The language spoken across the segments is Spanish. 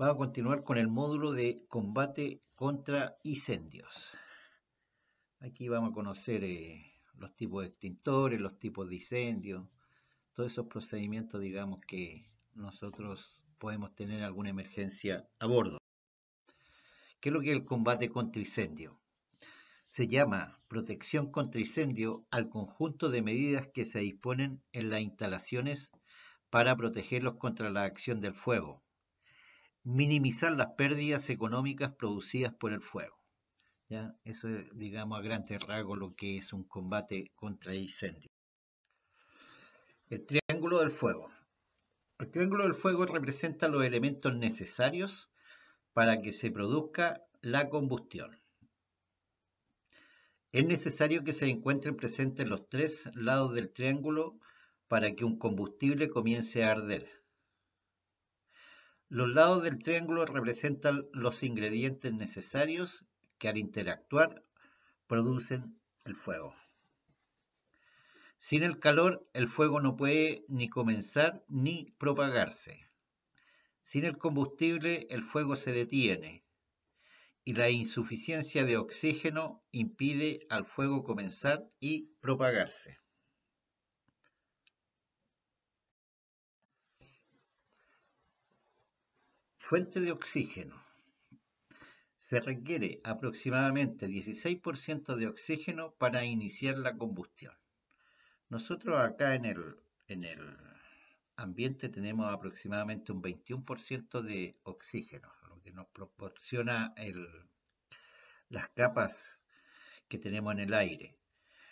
Vamos a continuar con el módulo de combate contra incendios. Aquí vamos a conocer eh, los tipos de extintores, los tipos de incendios, todos esos procedimientos, digamos, que nosotros podemos tener alguna emergencia a bordo. ¿Qué es lo que es el combate contra incendio? Se llama protección contra incendio al conjunto de medidas que se disponen en las instalaciones para protegerlos contra la acción del fuego, minimizar las pérdidas económicas producidas por el fuego. ¿ya? Eso es, digamos, a gran rasgos lo que es un combate contra incendios. El triángulo del fuego. El triángulo del fuego representa los elementos necesarios para que se produzca la combustión. Es necesario que se encuentren presentes los tres lados del triángulo para que un combustible comience a arder. Los lados del triángulo representan los ingredientes necesarios que al interactuar producen el fuego. Sin el calor, el fuego no puede ni comenzar ni propagarse. Sin el combustible, el fuego se detiene y la insuficiencia de oxígeno impide al fuego comenzar y propagarse. Fuente de oxígeno. Se requiere aproximadamente 16% de oxígeno para iniciar la combustión. Nosotros acá en el, en el ambiente tenemos aproximadamente un 21% de oxígeno, lo que nos proporciona las capas que tenemos en el aire.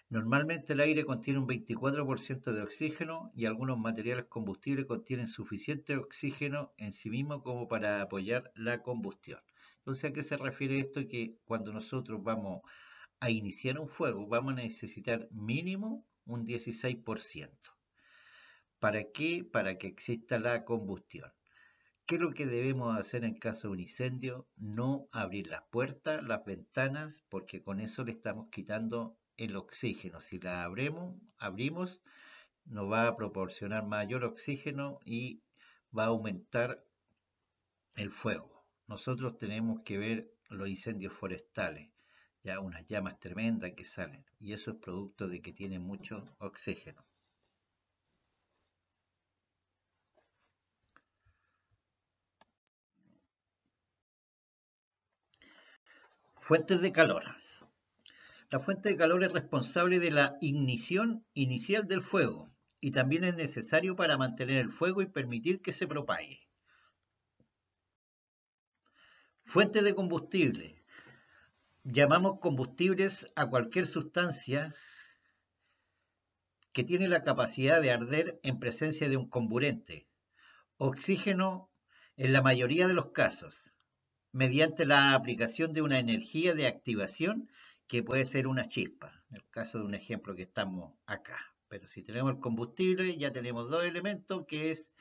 Normalmente el aire contiene un 24% de oxígeno y algunos materiales combustibles contienen suficiente oxígeno en sí mismo como para apoyar la combustión. Entonces, ¿a qué se refiere esto? Que cuando nosotros vamos a iniciar un fuego, vamos a necesitar mínimo un 16%. ¿Para qué? Para que exista la combustión. ¿Qué es lo que debemos hacer en caso de un incendio? No abrir las puertas, las ventanas, porque con eso le estamos quitando el oxígeno. Si la abremos, abrimos, nos va a proporcionar mayor oxígeno y va a aumentar el fuego. Nosotros tenemos que ver los incendios forestales, ya unas llamas tremendas que salen, y eso es producto de que tiene mucho oxígeno. Fuentes de calor. La fuente de calor es responsable de la ignición inicial del fuego y también es necesario para mantener el fuego y permitir que se propague. Fuente de combustible. Llamamos combustibles a cualquier sustancia que tiene la capacidad de arder en presencia de un comburente. Oxígeno en la mayoría de los casos, mediante la aplicación de una energía de activación que puede ser una chispa, en el caso de un ejemplo que estamos acá. Pero si tenemos el combustible, ya tenemos dos elementos, que es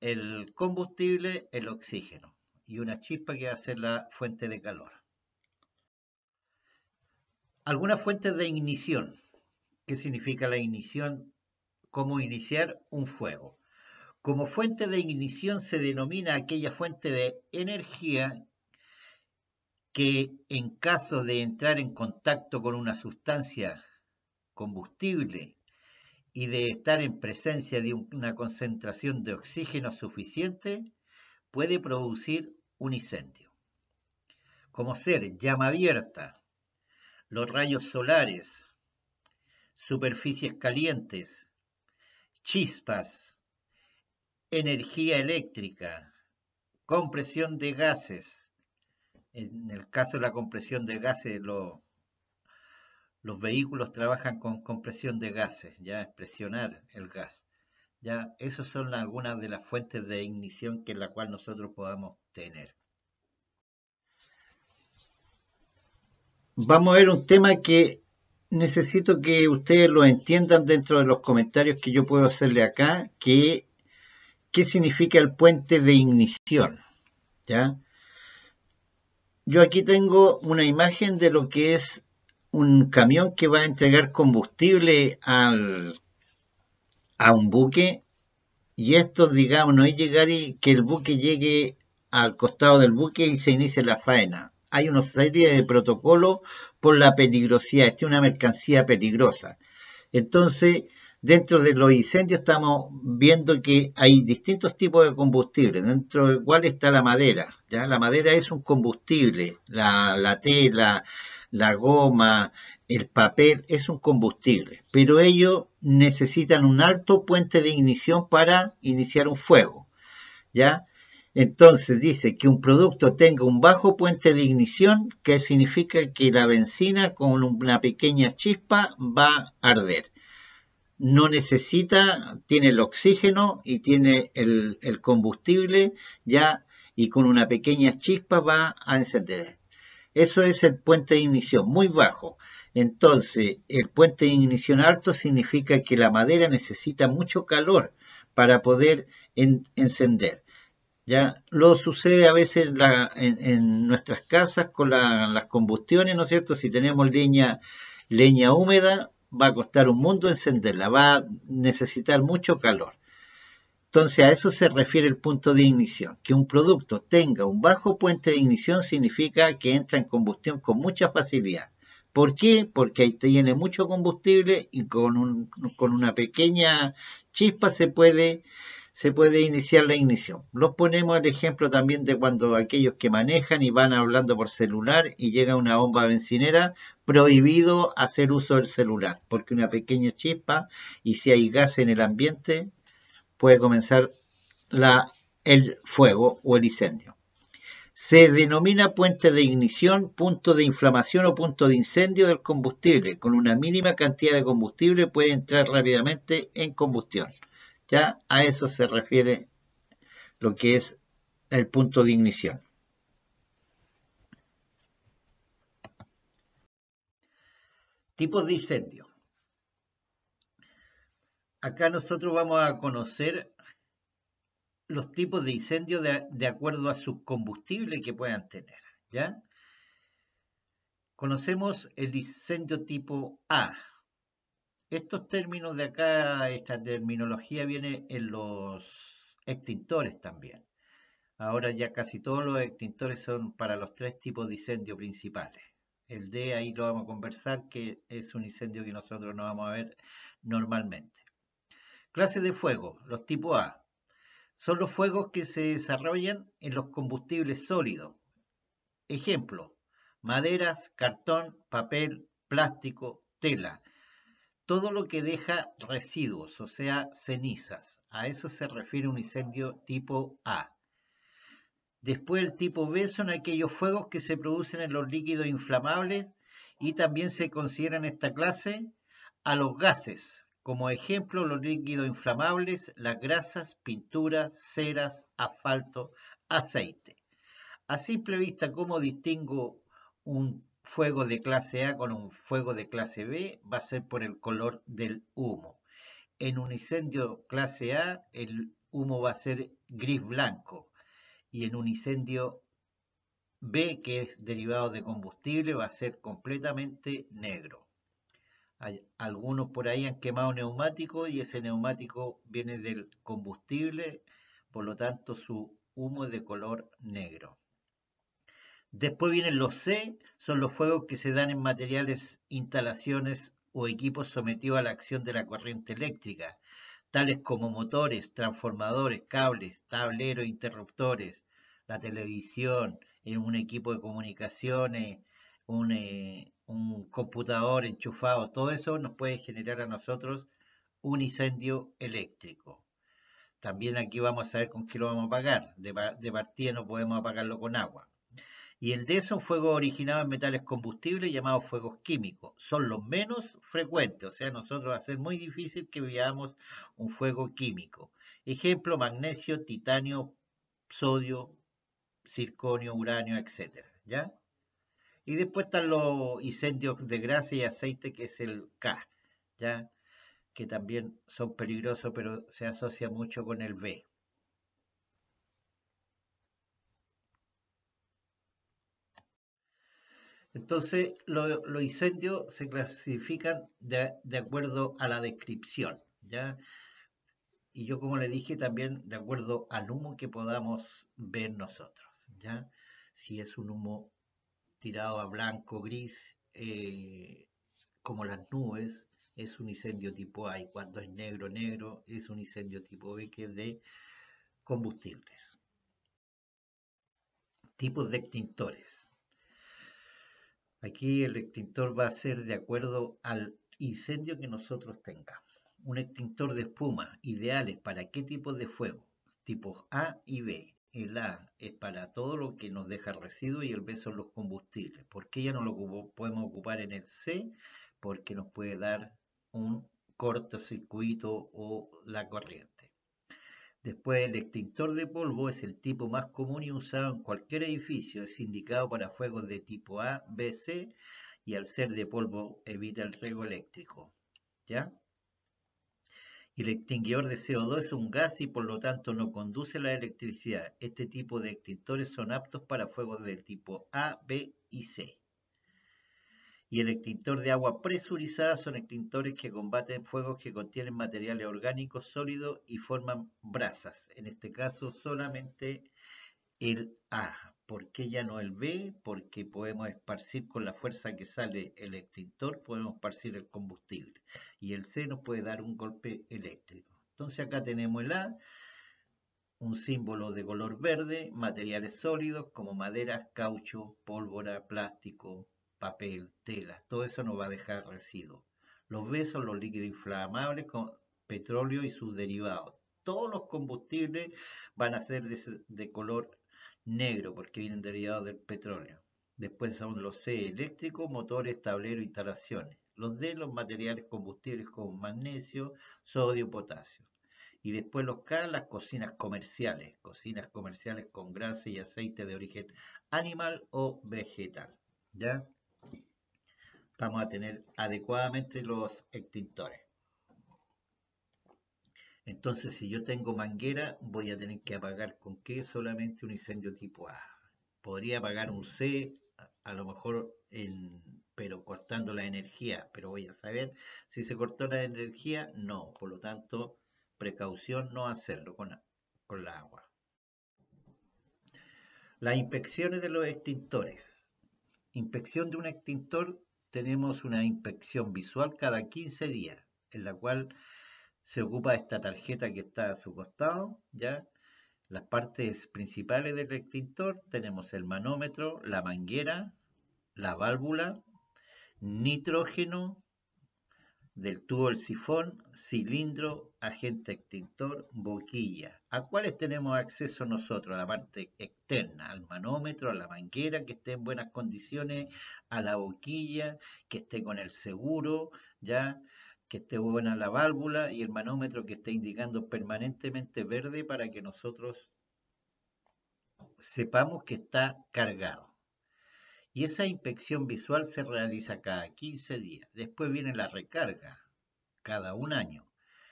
el combustible, el oxígeno, y una chispa que va a ser la fuente de calor. Algunas fuentes de ignición. ¿Qué significa la ignición? Cómo iniciar un fuego. Como fuente de ignición se denomina aquella fuente de energía que en caso de entrar en contacto con una sustancia combustible y de estar en presencia de una concentración de oxígeno suficiente, puede producir un incendio. Como ser llama abierta, los rayos solares, superficies calientes, chispas, energía eléctrica, compresión de gases, en el caso de la compresión de gases, los vehículos trabajan con compresión de gases, ya presionar el gas. Ya, esas son algunas de las fuentes de ignición que la cual nosotros podamos tener. Vamos a ver un tema que necesito que ustedes lo entiendan dentro de los comentarios que yo puedo hacerle acá, que qué significa el puente de ignición, ¿ya? Yo aquí tengo una imagen de lo que es un camión que va a entregar combustible al, a un buque y esto, digamos, no es llegar y que el buque llegue al costado del buque y se inicie la faena. Hay una serie de protocolos por la peligrosidad. Esta es una mercancía peligrosa. Entonces, Dentro de los incendios estamos viendo que hay distintos tipos de combustible, dentro del cual está la madera. ¿ya? La madera es un combustible, la, tela, la goma, el papel es un combustible, pero ellos necesitan un alto puente de ignición para iniciar un fuego. ¿ya? Entonces dice que un producto tenga un bajo puente de ignición, que significa que la benzina con una pequeña chispa va a arder no necesita, tiene el oxígeno y tiene el, combustible ya y con una pequeña chispa va a encender. Eso es el puente de ignición, muy bajo. Entonces, el puente de ignición alto significa que la madera necesita mucho calor para poder encender. Ya lo sucede a veces en, nuestras casas con las combustiones, ¿no es cierto? Si tenemos leña, leña húmeda, va a costar un mundo encenderla, va a necesitar mucho calor. Entonces a eso se refiere el punto de ignición. Que un producto tenga un bajo puente de ignición significa que entra en combustión con mucha facilidad. ¿Por qué? Porque ahí tiene mucho combustible y con, con una pequeña chispa se puede se puede iniciar la ignición. Los ponemos el ejemplo también de cuando aquellos que manejan y van hablando por celular y llega una bomba bencinera, prohibido hacer uso del celular, porque una pequeña chispa y si hay gas en el ambiente puede comenzar la, el fuego o el incendio. Se denomina puente de ignición, punto de inflamación o punto de incendio del combustible. Con una mínima cantidad de combustible puede entrar rápidamente en combustión. Ya a eso se refiere lo que es el punto de ignición. Tipos de incendio. Acá nosotros vamos a conocer los tipos de incendio de, acuerdo a su combustible que puedan tener. ¿ya? Conocemos el incendio tipo A, estos términos de acá, esta terminología viene en los extintores también. Ahora ya casi todos los extintores son para los tres tipos de incendio principales. El D ahí lo vamos a conversar, que es un incendio que nosotros no vamos a ver normalmente. Clases de fuego, los tipos A. Son los fuegos que se desarrollan en los combustibles sólidos. Ejemplo, maderas, cartón, papel, plástico, tela todo lo que deja residuos, o sea, cenizas. A eso se refiere un incendio tipo A. Después el tipo B son aquellos fuegos que se producen en los líquidos inflamables y también se considera en esta clase a los gases, como ejemplo los líquidos inflamables, las grasas, pinturas, ceras, asfalto, aceite. A simple vista, ¿cómo distingo un fuego de clase A con un fuego de clase B va a ser por el color del humo. En un incendio clase A el humo va a ser gris blanco y en un incendio B que es derivado de combustible va a ser completamente negro. algunos por ahí han quemado neumáticos y ese neumático viene del combustible, por lo tanto su humo es de color negro. Después vienen los C, son los fuegos que se dan en materiales, instalaciones o equipos sometidos a la acción de la corriente eléctrica, tales como motores, transformadores, cables, tableros, interruptores, la televisión, eh, un equipo de comunicaciones, eh, un, computador enchufado, todo eso nos puede generar a nosotros un incendio eléctrico. También aquí vamos a ver con qué lo vamos a apagar. De, de partida no podemos apagarlo con agua y el de esos fuego originado en metales combustibles llamados fuegos químicos. Son los menos frecuentes, o sea, nosotros va a ser muy difícil que veamos un fuego químico. Ejemplo, magnesio, titanio, sodio, circonio, uranio, etc. ¿Ya? Y después están los incendios de grasa y aceite, que es el K, ¿ya? que también son peligrosos, pero se asocia mucho con el B. Entonces, los incendios se clasifican de, acuerdo a la descripción, ¿ya? Y yo, como le dije, también de acuerdo al humo que podamos ver nosotros, ¿ya? Si es un humo tirado a blanco, gris, eh, como las nubes, es un incendio tipo A. Y cuando es negro, negro, es un incendio tipo B, que es de combustibles. Tipos de extintores. Aquí el extintor va a ser de acuerdo al incendio que nosotros tengamos. Un extintor de espuma, ideales para qué tipo de fuego? Tipos A y B. El A es para todo lo que nos deja residuos y el B son los combustibles. ¿Por qué ya no lo podemos ocupar en el C? Porque nos puede dar un cortocircuito o la corriente. Después, el extintor de polvo es el tipo más común y usado en cualquier edificio. Es indicado para fuegos de tipo A, B, C y al ser de polvo evita el riego eléctrico. ¿Ya? El extinguidor de CO2 es un gas y por lo tanto no conduce la electricidad. Este tipo de extintores son aptos para fuegos de tipo A, B y C y el extintor de agua presurizada son extintores que combaten fuegos que contienen materiales orgánicos sólidos y forman brasas. En este caso solamente el A. ¿Por qué ya no el B? Porque podemos esparcir con la fuerza que sale el extintor, podemos esparcir el combustible. Y el C nos puede dar un golpe eléctrico. Entonces acá tenemos el A, un símbolo de color verde, materiales sólidos como madera, caucho, pólvora, plástico, papel, telas, todo eso no va a dejar residuos. Los besos, los líquidos inflamables, con petróleo y sus derivados. Todos los combustibles van a ser de, color negro porque vienen derivados del petróleo. Después son los C, eléctricos, motores, tableros, instalaciones. Los D, los materiales combustibles como magnesio, sodio, potasio. Y después los K, las cocinas comerciales, cocinas comerciales con grasa y aceite de origen animal o vegetal. ¿Ya? vamos a tener adecuadamente los extintores. Entonces, si yo tengo manguera, voy a tener que apagar con qué solamente un incendio tipo A. Podría apagar un C, a lo mejor, en, pero cortando la energía, pero voy a saber si se cortó la energía, no. Por lo tanto, precaución no hacerlo con, con la agua. Las inspecciones de los extintores. Inspección de un extintor tenemos una inspección visual cada 15 días, en la cual se ocupa esta tarjeta que está a su costado, ¿ya? Las partes principales del extintor tenemos el manómetro, la manguera, la válvula, nitrógeno, del tubo del sifón, cilindro, agente extintor, boquilla. ¿A cuáles tenemos acceso nosotros? A la parte externa, al manómetro, a la manguera que esté en buenas condiciones, a la boquilla, que esté con el seguro, ya que esté buena la válvula y el manómetro que esté indicando permanentemente verde para que nosotros sepamos que está cargado. Y esa inspección visual se realiza cada 15 días. Después viene la recarga, cada un año.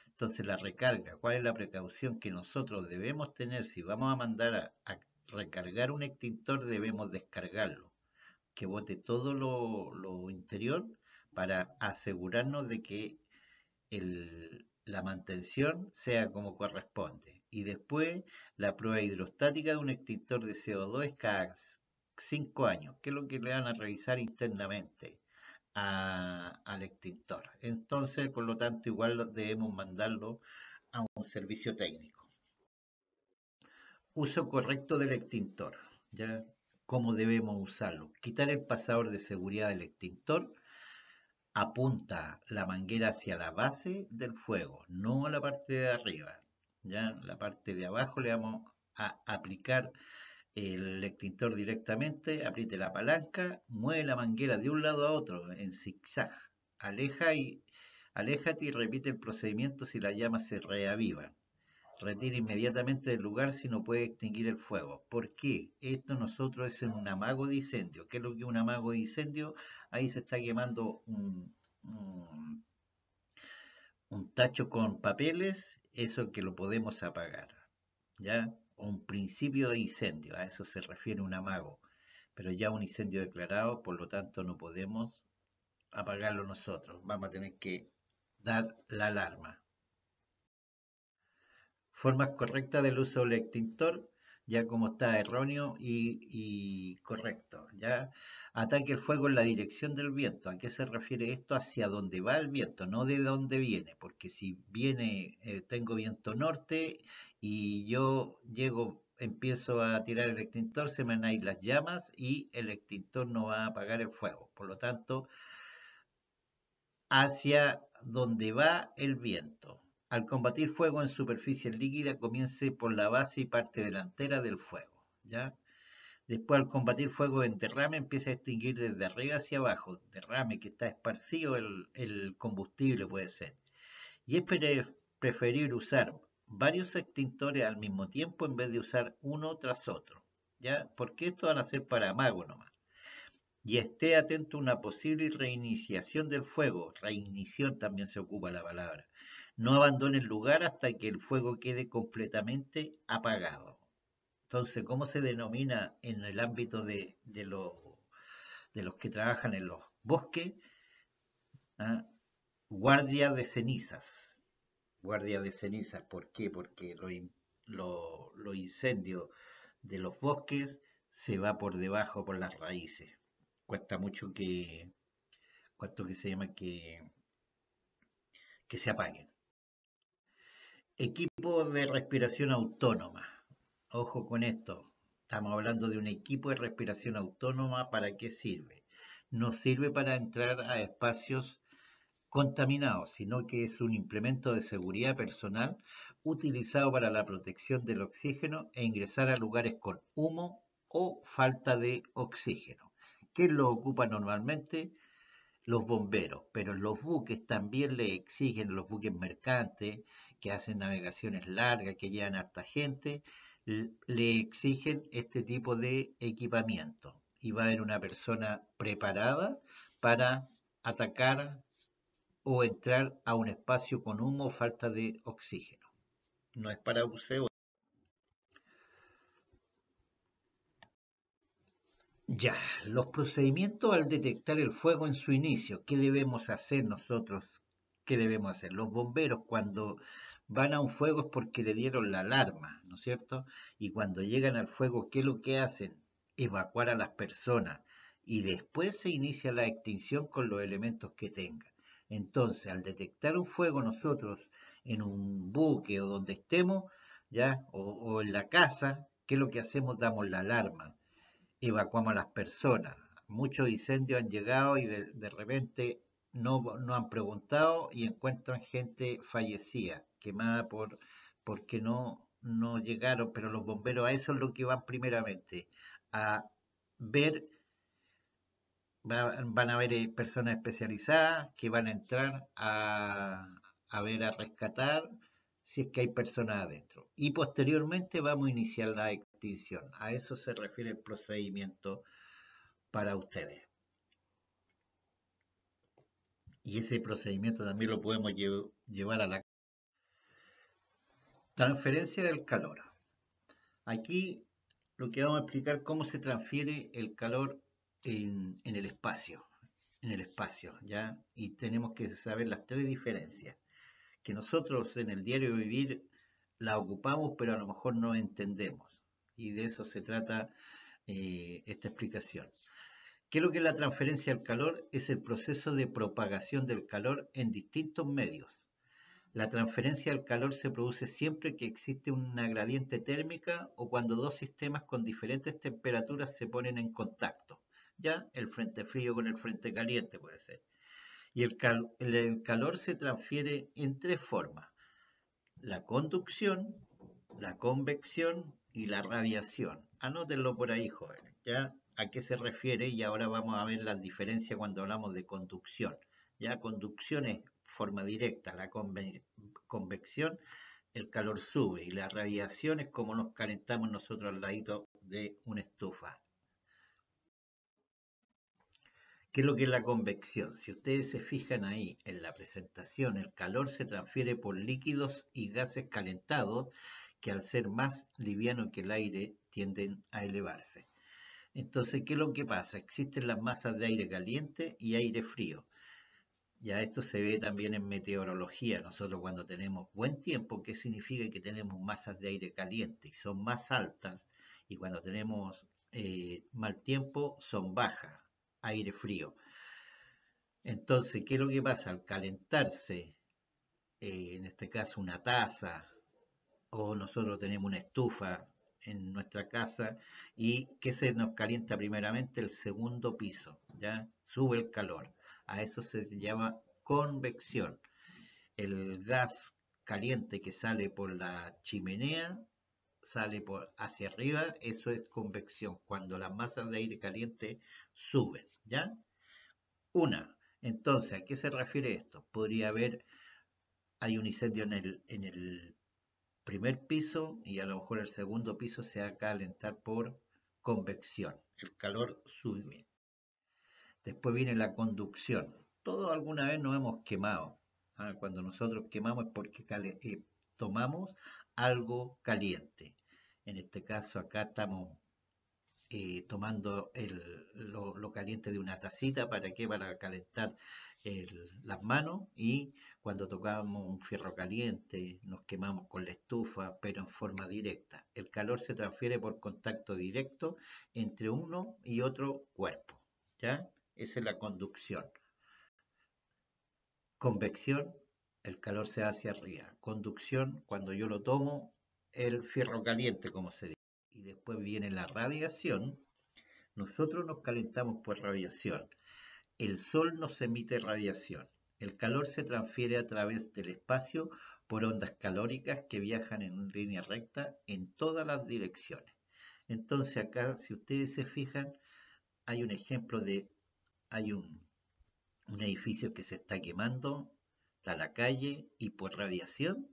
Entonces la recarga, ¿cuál es la precaución que nosotros debemos tener? Si vamos a mandar a, recargar un extintor, debemos descargarlo, que bote todo lo, interior para asegurarnos de que la mantención sea como corresponde. Y después, la prueba hidrostática de un extintor de CO2 es cada cinco años, que es lo que le van a revisar internamente al extintor. Entonces, por lo tanto, igual debemos mandarlo a un servicio técnico. Uso correcto del extintor, ¿ya? ¿Cómo debemos usarlo? Quitar el pasador de seguridad del extintor. Apunta la manguera hacia la base del fuego, no a la parte de arriba. Ya la parte de abajo le vamos a aplicar el extintor directamente, apriete la palanca, mueve la manguera de un lado a otro en zigzag, aleja y, aléjate y repite el procedimiento si la llama se reaviva. retire inmediatamente del lugar si no puede extinguir el fuego. ¿Por qué? Esto nosotros es un amago de incendio. ¿Qué es lo que un amago de incendio? Ahí se está quemando un, un tacho con papeles, eso que lo podemos apagar. ¿Ya? un principio de incendio, a eso se refiere un amago, pero ya un incendio declarado, por lo tanto no podemos apagarlo nosotros, vamos a tener que dar la alarma. Formas correctas del uso del extintor, ya como está erróneo y, correcto. Ya ataque el fuego en la dirección del viento. ¿A qué se refiere esto? Hacia dónde va el viento, no de dónde viene, porque si viene, eh, tengo viento norte y yo llego, empiezo a tirar el extintor, se me van a ir las llamas y el extintor no va a apagar el fuego. Por lo tanto, hacia donde va el viento al combatir fuego en superficie líquida, comience por la base y parte delantera del fuego. ¿ya? Después, al combatir fuego en derrame, empieza a extinguir desde arriba hacia abajo. Derrame que está esparcido el, combustible, puede ser. Y es preferir preferible usar varios extintores al mismo tiempo en vez de usar uno tras otro. ¿ya? Porque esto van a ser para mago nomás. Y esté atento a una posible reiniciación del fuego. Reinición también se ocupa la palabra no abandone el lugar hasta que el fuego quede completamente apagado. Entonces, ¿cómo se denomina en el ámbito de, de los que trabajan en los bosques? ¿Ah? Guardia de cenizas. Guardia de cenizas, ¿por qué? Porque los incendios de los bosques se va por debajo, por las raíces. Cuesta mucho que, cuánto que se llama que, que se apaguen. Equipo de respiración autónoma. Ojo con esto. Estamos hablando de un equipo de respiración autónoma. ¿Para qué sirve? No sirve para entrar a espacios contaminados, sino que es un implemento de seguridad personal utilizado para la protección del oxígeno e ingresar a lugares con humo o falta de oxígeno. ¿Qué lo ocupa normalmente? los bomberos, pero los buques también le exigen, los buques mercantes que hacen navegaciones largas, que llevan harta gente, le exigen este tipo de equipamiento. Y va a haber una persona preparada para atacar o entrar a un espacio con humo o falta de oxígeno. No es para buceo. Ya, los procedimientos al detectar el fuego en su inicio, ¿qué debemos hacer nosotros? ¿Qué debemos hacer? Los bomberos cuando van a un fuego es porque le dieron la alarma, ¿no es cierto? Y cuando llegan al fuego, ¿qué es lo que hacen? Evacuar a las personas y después se inicia la extinción con los elementos que tengan. Entonces, al detectar un fuego nosotros en un buque o donde estemos, ya, o, o en la casa, ¿qué es lo que hacemos? Damos la alarma evacuamos a las personas. Muchos incendios han llegado y de, repente no, han preguntado y encuentran gente fallecida, quemada por porque no, no llegaron, pero los bomberos a eso es lo que van primeramente, a ver, van a ver eh, personas especializadas que van a entrar a, a ver, a rescatar si es que hay personas adentro. Y posteriormente vamos a iniciar la a eso se refiere el procedimiento para ustedes. Y ese procedimiento también lo podemos llevar a la transferencia del calor. Aquí lo que vamos a explicar cómo se transfiere el calor en, el espacio. En el espacio, ¿ya? Y tenemos que saber las tres diferencias. Que nosotros en el diario vivir la ocupamos, pero a lo mejor no entendemos y de eso se trata eh, esta explicación. ¿Qué es lo que es la transferencia al calor? Es el proceso de propagación del calor en distintos medios. La transferencia al calor se produce siempre que existe una gradiente térmica o cuando dos sistemas con diferentes temperaturas se ponen en contacto. Ya el frente frío con el frente caliente puede ser. Y el, el calor se transfiere en tres formas. La conducción, la convección y la radiación. Anótenlo por ahí, jóvenes, ¿ya? ¿A qué se refiere? Y ahora vamos a ver la diferencia cuando hablamos de conducción. Ya, conducción es forma directa, la convección, el calor sube y la radiación es como nos calentamos nosotros al ladito de una estufa. ¿Qué es lo que es la convección? Si ustedes se fijan ahí en la presentación, el calor se transfiere por líquidos y gases calentados que al ser más liviano que el aire tienden a elevarse. Entonces, ¿qué es lo que pasa? Existen las masas de aire caliente y aire frío. Ya esto se ve también en meteorología. Nosotros cuando tenemos buen tiempo, ¿qué significa que tenemos masas de aire caliente y son más altas? Y cuando tenemos eh, mal tiempo, son bajas, aire frío. Entonces, ¿qué es lo que pasa? Al calentarse, eh, en este caso una taza o nosotros tenemos una estufa en nuestra casa y que se nos calienta primeramente el segundo piso, ya sube el calor. A eso se llama convección. El gas caliente que sale por la chimenea sale por hacia arriba, eso es convección, cuando las masas de aire caliente suben, ¿ya? Una, entonces, ¿a qué se refiere esto? Podría haber, hay un incendio en el, en el primer piso y a lo mejor el segundo piso se va a calentar por convección, el calor sube. Después viene la conducción. Todos alguna vez nos hemos quemado. Ah, cuando nosotros quemamos es porque eh, tomamos algo caliente. En este caso acá estamos eh, tomando el, lo, caliente de una tacita, ¿para qué? Para calentar las manos y cuando tocamos un fierro caliente nos quemamos con la estufa, pero en forma directa. El calor se transfiere por contacto directo entre uno y otro cuerpo, ¿ya? Esa es la conducción. Convección, el calor se hace arriba. Conducción, cuando yo lo tomo, el fierro caliente, como se dice y después viene la radiación, nosotros nos calentamos por radiación. El sol nos emite radiación. El calor se transfiere a través del espacio por ondas calóricas que viajan en línea recta en todas las direcciones. Entonces acá, si ustedes se fijan, hay un ejemplo de, hay un, un edificio que se está quemando, está la calle y por radiación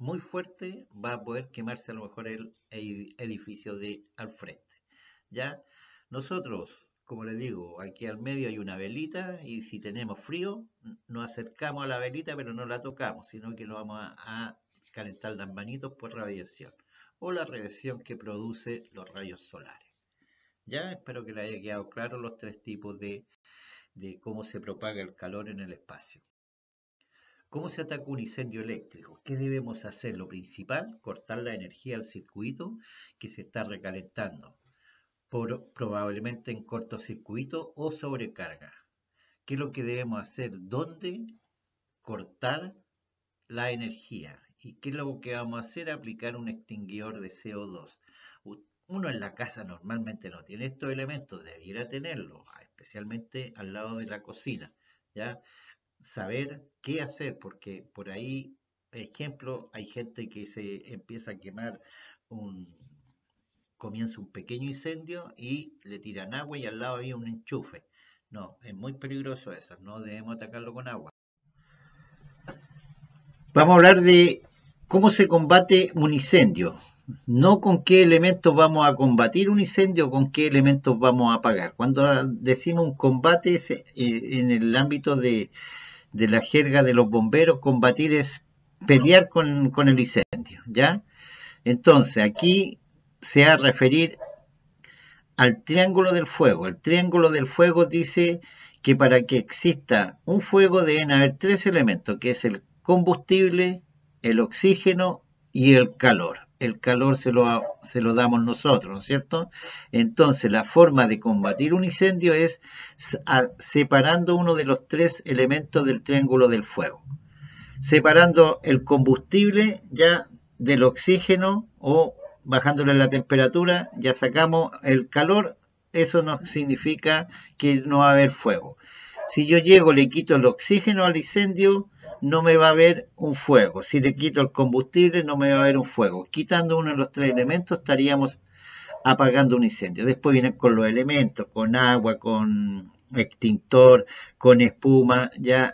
muy fuerte, va a poder quemarse a lo mejor el edificio de al frente. ¿Ya? Nosotros, como les digo, aquí al medio hay una velita y si tenemos frío, nos acercamos a la velita, pero no la tocamos, sino que lo vamos a, calentar las manitos por radiación o la radiación que produce los rayos solares. Ya espero que les haya quedado claro los tres tipos de cómo se propaga el calor en el espacio. ¿Cómo se ataca un incendio eléctrico? ¿Qué debemos hacer? Lo principal, cortar la energía al circuito que se está recalentando, por, probablemente en cortocircuito o sobrecarga. ¿Qué es lo que debemos hacer? ¿Dónde cortar la energía? ¿Y qué es lo que vamos a hacer? Aplicar un extinguidor de CO2. Uno en la casa normalmente no tiene estos elementos, debiera tenerlos, especialmente al lado de la cocina. ¿ya? saber qué hacer, porque por ahí, ejemplo, hay gente que se empieza a quemar un comienza un pequeño incendio y le tiran agua y al lado había un enchufe. No, es muy peligroso eso, no debemos atacarlo con agua. Vamos a hablar de cómo se combate un incendio, no con qué elementos vamos a combatir un incendio, con qué elementos vamos a apagar. Cuando decimos un combate eh, en el ámbito de, de la jerga de los bomberos, combatir es pelear con, con el incendio, ¿ya? Entonces, aquí se ha a referir al triángulo del fuego. El triángulo del fuego dice que para que exista un fuego deben haber tres elementos, que es el combustible, el oxígeno y el calor el calor se lo, se lo damos nosotros, cierto? Entonces, la forma de combatir un incendio es separando uno de los tres elementos del triángulo del fuego. Separando el combustible ya del oxígeno o bajándole la temperatura, ya sacamos el calor, eso no significa que no va a haber fuego. Si yo llego, le quito el oxígeno al incendio, no me va a haber un fuego. Si te quito el combustible, no me va a haber un fuego. Quitando uno de los tres elementos, estaríamos apagando un incendio. Después vienen con los elementos, con agua, con extintor, con espuma. Ya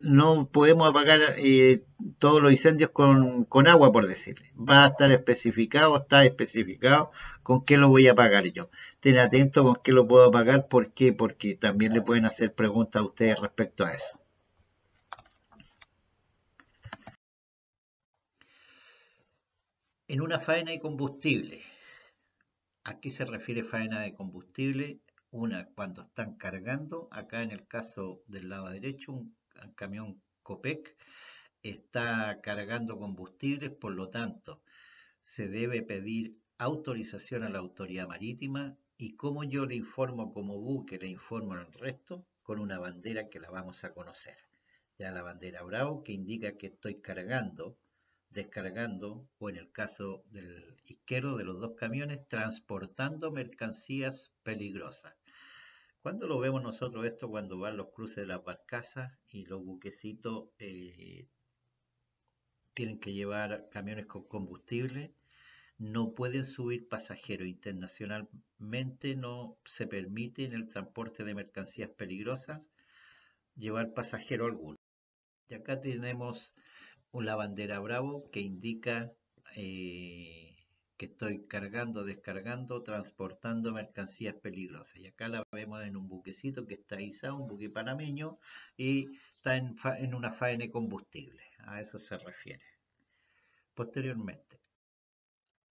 no podemos apagar eh, todos los incendios con, con, agua, por decirle. Va a estar especificado, está especificado con qué lo voy a apagar yo. Ten atento con qué lo puedo apagar, ¿por qué? Porque también le pueden hacer preguntas a ustedes respecto a eso. En una faena de combustible. Aquí se refiere faena de combustible? Una cuando están cargando, acá en el caso del lado derecho, un, camión COPEC está cargando combustibles, por lo tanto, se debe pedir autorización a la autoridad marítima y como yo le informo como buque, le informo al resto con una bandera que la vamos a conocer. Ya la bandera Bravo que indica que estoy cargando descargando o en el caso del izquierdo de los dos camiones, transportando mercancías peligrosas. cuando lo vemos nosotros esto? Cuando van los cruces de las barcazas y los buquecitos eh, tienen que llevar camiones con combustible. No pueden subir pasajeros internacionalmente, no se permite en el transporte de mercancías peligrosas llevar pasajero alguno. Y acá tenemos una bandera Bravo que indica eh, que estoy cargando, descargando, transportando mercancías peligrosas. Y acá la vemos en un buquecito que está izado, un buque panameño, y está en, una faena de combustible. A eso se refiere. Posteriormente,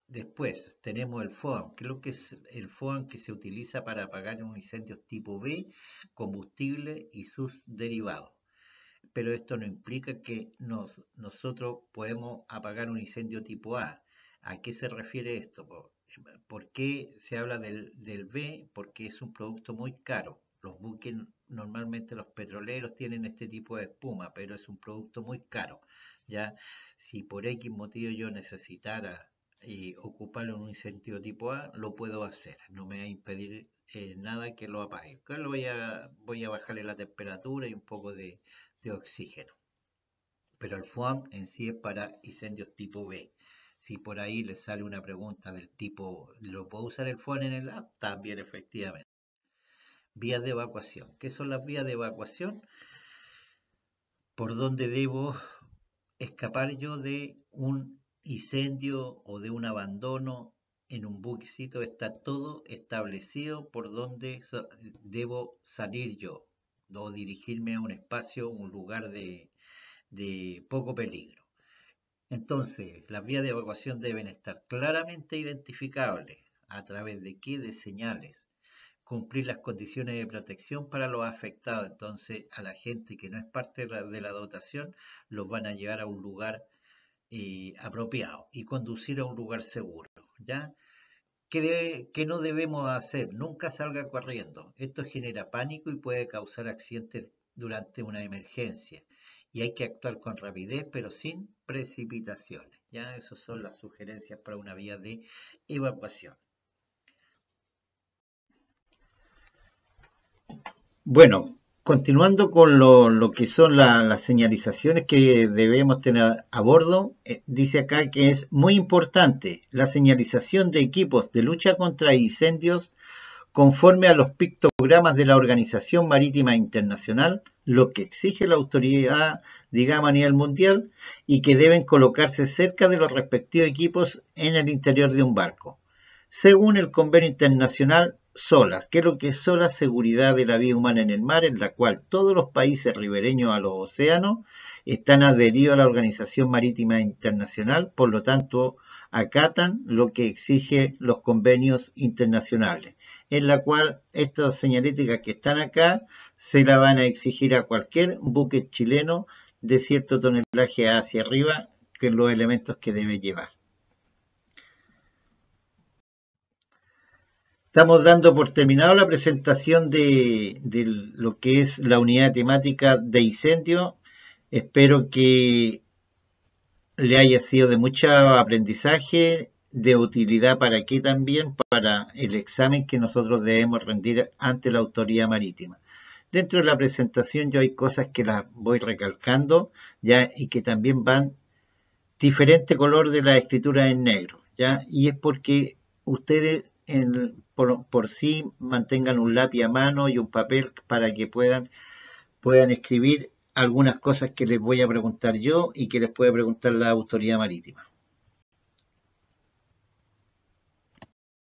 Después tenemos el FOAM, Creo que es el FOAM que se utiliza para apagar un incendio tipo B, combustible y sus derivados pero esto no implica que nos, nosotros podemos apagar un incendio tipo A. ¿A qué se refiere esto? ¿Por qué se habla del, del B? Porque es un producto muy caro. Los buques, normalmente los petroleros tienen este tipo de espuma, pero es un producto muy caro. ¿ya? Si por X motivo yo necesitara eh, ocupar un incendio tipo A, lo puedo hacer. No me va a impedir eh, nada que lo apague. voy a, voy a bajarle la temperatura y un poco de, de oxígeno. Pero el FUAM en sí es para incendios tipo B. Si por ahí le sale una pregunta del tipo, ¿lo puedo usar el FUAM en el app? También efectivamente. Vías de evacuación. ¿Qué son las vías de evacuación? Por donde debo escapar yo de un incendio o de un abandono en un buquecito está todo establecido por donde debo salir yo o dirigirme a un espacio, un lugar de, poco peligro. Entonces, las vías de evacuación deben estar claramente identificables a través de qué, de señales, cumplir las condiciones de protección para los afectados. Entonces, a la gente que no es parte de la, dotación, los van a llevar a un lugar eh, apropiado y conducir a un lugar seguro. ¿ya? que, no debemos hacer, nunca salga corriendo. Esto genera pánico y puede causar accidentes durante una emergencia. Y hay que actuar con rapidez, pero sin precipitaciones. Ya, esas son las sugerencias para una vía de evacuación. Bueno, Continuando con lo, que son las señalizaciones que debemos tener a bordo, eh, dice acá que es muy importante la señalización de equipos de lucha contra incendios conforme a los pictogramas de la Organización Marítima Internacional, lo que exige la autoridad, digamos, a nivel mundial, y que deben colocarse cerca de los respectivos equipos en el interior de un barco, según el Convenio Internacional solas. ¿Qué es lo que es la Seguridad de la vida humana en el mar, en la cual todos los países ribereños a los océanos están adheridos a la Organización Marítima Internacional, por lo tanto acatan lo que exigen los convenios internacionales, en la cual estas señaléticas que están acá se la van a exigir a cualquier buque chileno de cierto tonelaje hacia arriba, que los elementos que debe llevar. Estamos dando por terminado la presentación de, lo que es la unidad temática de incendio. Espero que le haya sido de mucho aprendizaje, de utilidad para aquí también, para el examen que nosotros debemos rendir ante la autoridad marítima. Dentro de la presentación yo hay cosas que las voy recalcando ya y que también van diferente color de la escritura en negro, ya y es porque ustedes en, por, por, sí, mantengan un lápiz a mano y un papel para que puedan, puedan escribir algunas cosas que les voy a preguntar yo y que les puede preguntar la autoridad marítima.